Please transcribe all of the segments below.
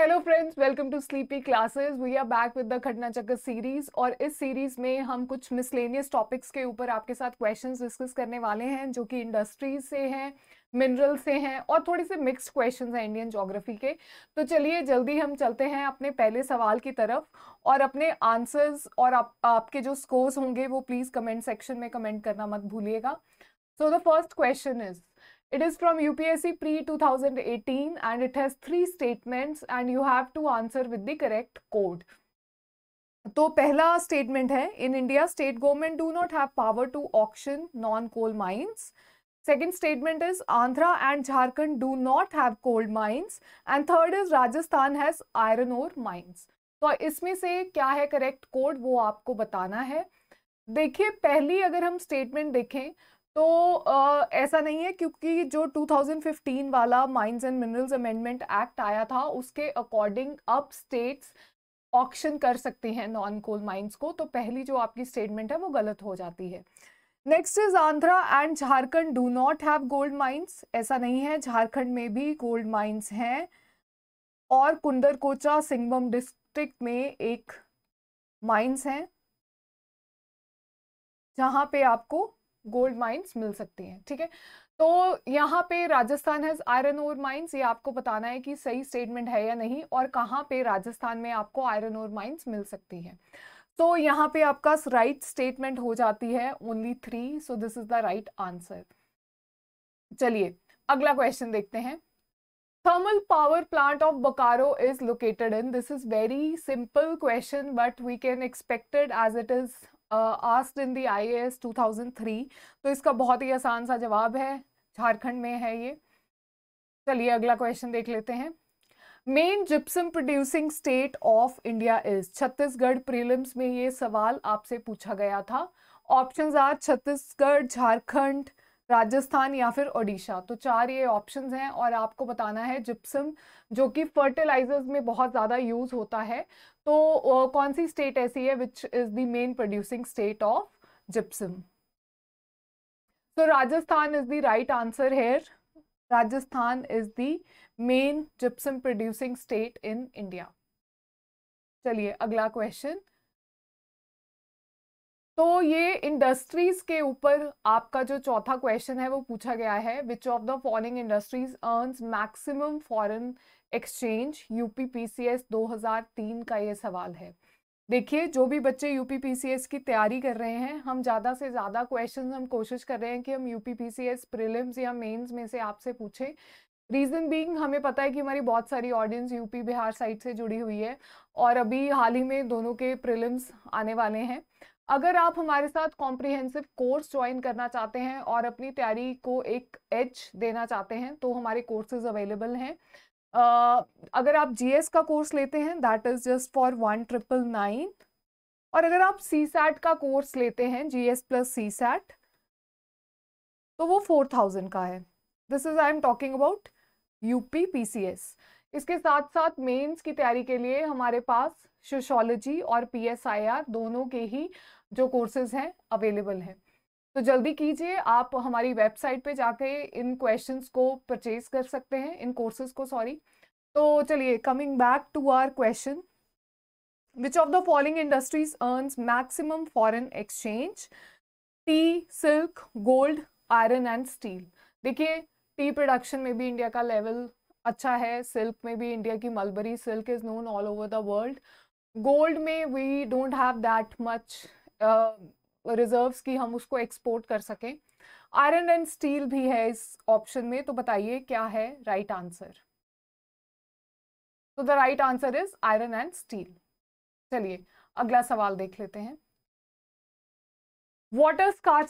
Hello friends welcome to sleepy classes we are back with the Ghatna Chakra series और इस series में हम कुछ मिसलेनियस टॉपिक्स के ऊपर आपके साथ क्वेश्चंस डिस्कस करने वाले हैं जो कि इंडस्ट्रीज से हैं मिनरल से हैं और थोड़े से मिक्स्ड क्वेश्चंस हैं इंडियन जोग्राफी के तो चलिए जल्दी हम चलते हैं अपने पहले सवाल की तरफ और अपने आंसर्स और आप, आपके जो स्कोर्स होंगे वो प्लीज़ कमेंट सेक्शन में कमेंट करना मत भूलिएगा so the first question is it is from upsc pre 2018 and it has three statements and you have to answer with the correct code तो पहला स्टेटमेंट है in India state government do not have power to auction non coal mines second statement is Andhra and Jharkhand do not have gold mines and third is Rajasthan has iron ore mines तो इसमें से क्या है correct code वो आपको बताना है देखिए पहली अगर हम स्टेटमेंट देखें तो आ, ऐसा नहीं है क्योंकि जो 2015 वाला mines and minerals amendment act आया था उसके अकॉर्डिंग अब स्टेट्स ऑक्शन कर सकती हैं नॉन कोल माइंस को तो पहली जो आपकी स्टेटमेंट है वो गलत हो जाती है next is Andhra and Jharkhand do not have gold mines ऐसा नहीं है झारखंड में भी गोल्ड माइंस हैं और कुंदर कोचा सिंगम डिस्ट्रिक्ट में एक माइंस हैं जहाँ पे आपको गोल्ड माइंस मिल सकती हैं ठीक है तो यहाँ पे Rajasthan has iron ore mines ये आपको बताना है कि सही स्टेटमेंट है या नहीं और कहाँ पे राजस्थान में आपको आयरन ओर माइंस मिल सकती हैं तो यहाँ पे आपका राइट स्टेटमेंट हो जाती है only three so this is the right answer चलिए अगला क्वेश्चन देखते हैं thermal power plant of Bokaro is located in this is very simple question but we can expected as it is asked in the I 2003 तो इसका बहुत ही आसान सा जवाब है झारखंड में है ये चलिए अगला क्वेश्चन देख लेते हैं main gypsum producing state of India is Chhattisgarh prelims में ये सवाल आपसे पूछा गया था ऑप्शंस आर छत्तीसगढ़ झारखंड राजस्थान या फिर ओडिशा तो चार ये ऑप्शंस हैं और आपको बताना है जिप्सम जो कि फर्टिलाइजर्स में बहुत ज़्यादा यूज़ होता है तो कौन सी स्टेट ऐसी है which is the main producing state of gypsum तो Rajasthan is the right answer here Rajasthan is the main gypsum producing state in India चलिए अगला क्वेश्चन तो ये इंडस्ट्रीज के ऊपर आपका जो चौथा क्वेश्चन है वो पूछा गया है which of the following industries earns maximum foreign exchange UPPCS 2003 का ये सवाल है देखिए जो भी बच्चे यूपीपीसीएस की तैयारी कर रहे हैं हम ज़्यादा से ज़्यादा क्वेश्चन हम कोशिश कर रहे हैं कि हम यूपीपीसीएस प्रीलिम्स या मेंस में से आपसे पूछें रीज़न बीइंग हमें पता है कि हमारी बहुत सारी ऑडियंस यूपी बिहार साइड से जुड़ी हुई है और अभी हाल ही में दोनों के प्रिलिम्स आने वाले हैं अगर आप हमारे साथ कॉम्प्रिहेंसिव कोर्स ज्वाइन करना चाहते हैं और अपनी तैयारी को एक एच देना चाहते हैं तो हमारे कोर्सेज अवेलेबल हैं uh, अगर आप जीएस का कोर्स लेते हैं that is just for one triple nine और अगर आप सी सैट का कोर्स लेते हैं G S plus CSAT तो वो फोर थाउजेंड का है this is I am talking about UP PCS इसके साथ साथ मेंस की तैयारी के लिए हमारे पास सोशोलॉजी और पीएसआईआर दोनों के ही जो कोर्सेज हैं अवेलेबल हैं तो जल्दी कीजिए आप हमारी वेबसाइट पे जाके इन क्वेश्चंस को परचेज कर सकते हैं इन कोर्सेज को सॉरी तो चलिए coming back to our question which of the following industries earns maximum foreign exchange tea silk gold iron and steel देखिए टी प्रोडक्शन में भी इंडिया का लेवल अच्छा है सिल्क में भी इंडिया की mulberry silk is known all over the world gold में we don't have that much reserves की हम उसको एक्सपोर्ट कर सकें आयरन एंड स्टील भी है इस ऑप्शन में तो बताइए क्या है राइट आंसर तो the right answer is iron and steel चलिए अगला सवाल देख लेते हैं वाटर स्कार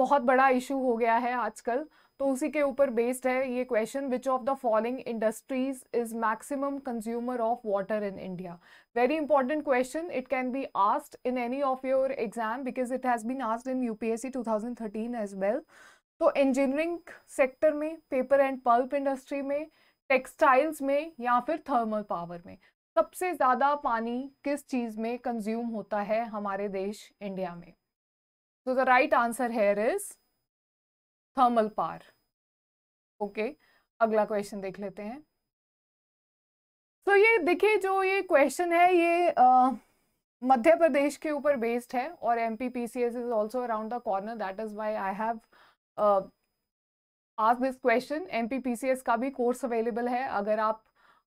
बहुत बड़ा इशू हो गया है आजकल तो उसी के ऊपर बेस्ड है ये question which of the following industries is maximum consumer of water in India very important question it can be asked in any of your exam because it has been asked in UPSC 2013 as well तो engineering sector में paper and pulp industry में textiles में या फिर thermal power में सबसे ज़्यादा पानी किस चीज़ में कंज्यूम होता है हमारे देश इंडिया में तो the right answer here is thermal power okay okay, अगला क्वेश्चन देख लेते हैं तो ये देखिए जो ये क्वेश्चन है ये मध्य प्रदेश के ऊपर बेस्ड है और M P P C S is also around the corner that is why I have आज this question M P P C S का भी कोर्स अवेलेबल है अगर आप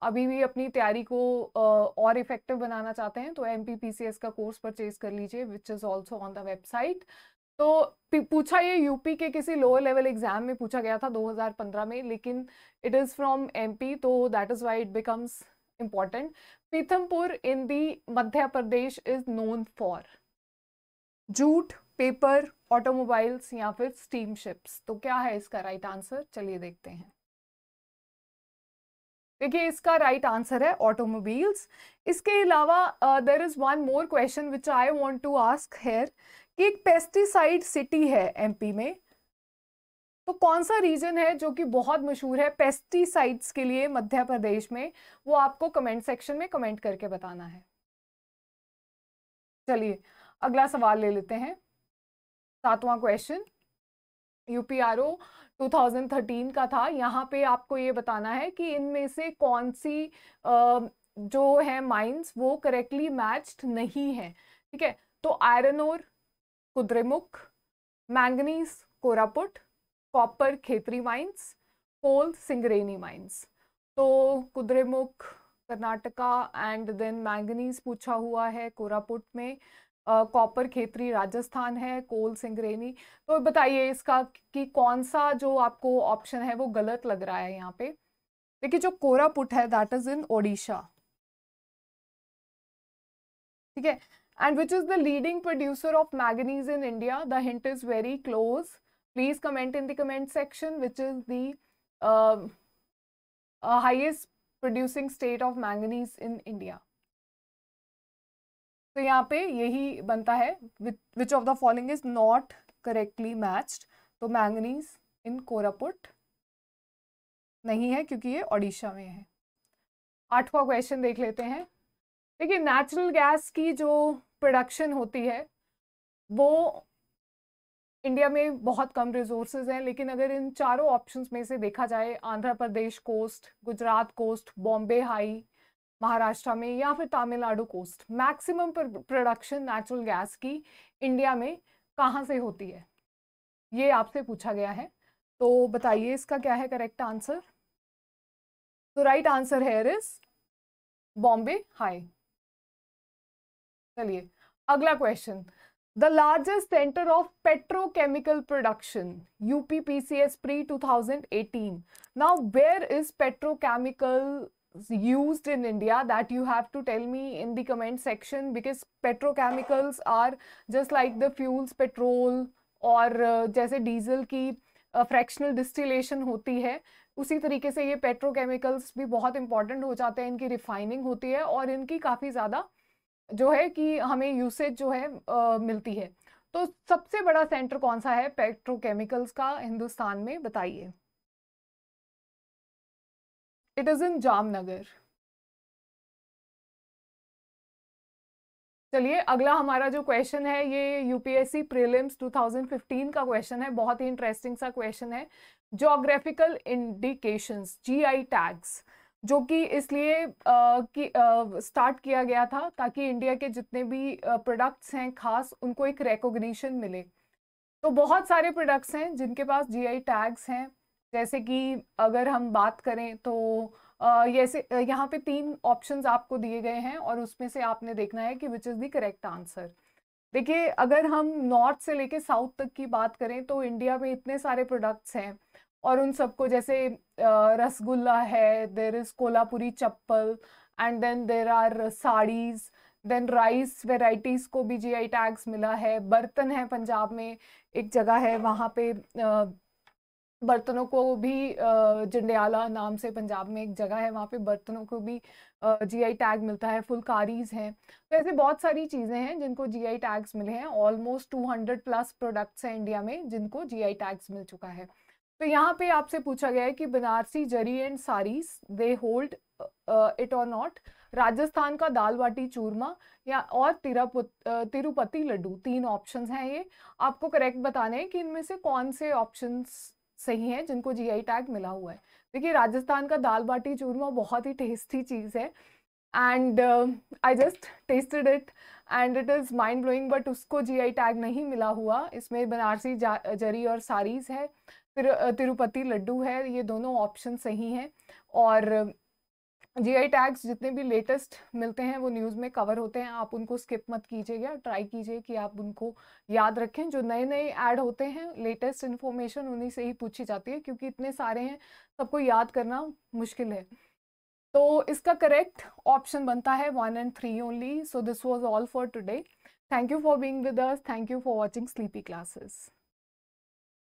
अभी भी अपनी तैयारी को uh, और इफेक्टिव बनाना चाहते हैं तो M P P C S का कोर्स परचेज कर लीजिए which is also on the website तो पूछा ये यूपी के किसी लोअर लेवल एग्जाम में पूछा गया था 2015 में लेकिन इट इज़ फ्रॉम एमपी तो that is why it becomes important Pithampur in the Madhya Pradesh is known for jute paper automobiles या फिर शिप्स तो क्या है इसका राइट आंसर चलिए देखते हैं देखिए इसका राइट right आंसर है ऑटोमोबाइल्स इसके अलावा there is one more question which I want to ask here कि एक पेस्टिसाइड सिटी है एमपी में तो कौन सा रीजन है जो कि बहुत मशहूर है पेस्टिसाइड्स के लिए मध्य प्रदेश में वो आपको कमेंट सेक्शन में कमेंट करके बताना है चलिए अगला सवाल ले लेते हैं सातवां क्वेश्चन यूपीआरओ 2013 का था यहाँ पे आपको ये बताना है कि इनमें से कौन सी जो है माइंस वो करेक्टली मैच्ड नहीं है ठीक है तो आयरन और Kudremukh manganese Koraput copper Khetri mines coal Singareni mines तो Kudremukh Karnataka and then manganese पूछा हुआ है कोरापुट में कॉपर uh, खेतरी राजस्थान है कोल सिंगरेनी तो बताइए इसका कि कौन सा जो आपको ऑप्शन है वो गलत लग रहा है यहाँ पे देखिए जो कोरापुट है दैट इज इन ओडिशा ठीक है and which is the leading producer of manganese in India. The hint is very close. Please comment in the comment section which is the uh, uh, highest producing state of manganese in India. तो यहाँ पे यही बनता है which of the following is not correctly matched तो manganese in Koraput नहीं है क्योंकि ये ओडिशा में है आठवां क्वेश्चन देख लेते हैं देखिए नेचुरल गैस की जो प्रोडक्शन होती है वो इंडिया में बहुत कम रिजोर्सेज हैं लेकिन अगर इन चारों ऑप्शंस में से देखा जाए Andhra Pradesh coast Gujarat coast Bombay High Maharashtra में या फिर Tamil Nadu coast maximum production natural gas की इंडिया में कहाँ से होती है ये आपसे पूछा गया है तो बताइए इसका क्या है करेक्ट आंसर तो right answer here is Bombay High चलिए अगला question the largest centre of petrochemical production UP S pre eighteen now where is petrochemical use in India that you have to tell me in the comment section because petrochemicals are just like the fuels और uh, जैसे diesel की fractional uh, distillation होती है उसी तरीके से ये petrochemicals भी बहुत इंपॉर्टेंट हो जाते हैं इनकी रिफाइनिंग होती है और इनकी काफ़ी ज़्यादा जो है कि हमें यूसेज जो है आ, मिलती है तो सबसे बड़ा सेंटर कौन सा है पेट्रोकेमिकल्स का हिंदुस्तान में बताइए इट इज इन जामनगर चलिए अगला हमारा जो क्वेश्चन है ये यूपीएससी प्रीलिम्स 2015 का क्वेश्चन है बहुत ही इंटरेस्टिंग सा क्वेश्चन है जोग्राफिकल इंडिकेशंस जीआई टैग्स जो कि इसलिए कि स्टार्ट किया गया था ताकि इंडिया के जितने भी प्रोडक्ट्स हैं खास उनको एक रेकोगशन मिले तो बहुत सारे प्रोडक्ट्स हैं जिनके पास जीआई टैग्स हैं जैसे कि अगर हम बात करें तो जैसे यहाँ पे तीन ऑप्शंस आपको दिए गए हैं और उसमें से आपने देखना है कि which is the correct answer देखिए अगर हम नॉर्थ से लेके साउथ तक की बात करें तो इंडिया में इतने सारे प्रोडक्ट्स हैं और उन सबको जैसे रसगुल्ला है there is Kolhapuri chappal and then there are saris then rice varieties को भी जी आई टैग्स मिला है बर्तन है पंजाब में एक जगह है वहाँ पे बर्तनों को भी जंडियाला नाम से पंजाब में एक जगह है वहाँ पे बर्तनों को भी जी आई टैग मिलता है फुलकारीज हैं तो ऐसे बहुत सारी चीज़ें हैं जिनको जी आई टैग्स मिले हैं almost two hundred plus products हैं इंडिया में जिनको जी आई टैग्स मिल चुका है तो यहाँ पे आपसे पूछा गया है कि Banarasi zari and sari they hold it or not Rajasthan का दाल बाटी चूरमा या और तिरुपति लड्डू तीन ऑप्शंस हैं ये आपको करेक्ट बताने हैं कि इनमें से कौन से ऑप्शंस सही हैं जिनको जीआई टैग मिला हुआ है देखिए राजस्थान का दाल बाटी चूरमा बहुत ही टेस्टी चीज़ है and I just tasted it and it is mind blowing but उसको जी आई टैग नहीं मिला हुआ इसमें बनारसी जरी और साड़ीज़ है फिर तिरुपति लड्डू है ये दोनों ऑप्शन सही हैं और जी आई टैग्स जितने भी लेटेस्ट मिलते हैं वो न्यूज़ में कवर होते हैं आप उनको स्किप मत कीजिएगा ट्राई कीजिए कि आप उनको याद रखें जो नए नए ऐड होते हैं लेटेस्ट इन्फॉर्मेशन उन्हीं से ही पूछी जाती है क्योंकि इतने सारे हैं सबको याद करना मुश्किल है तो इसका करेक्ट ऑप्शन बनता है one and three only so this was all for today thank you for being with us thank you for watching sleepy classes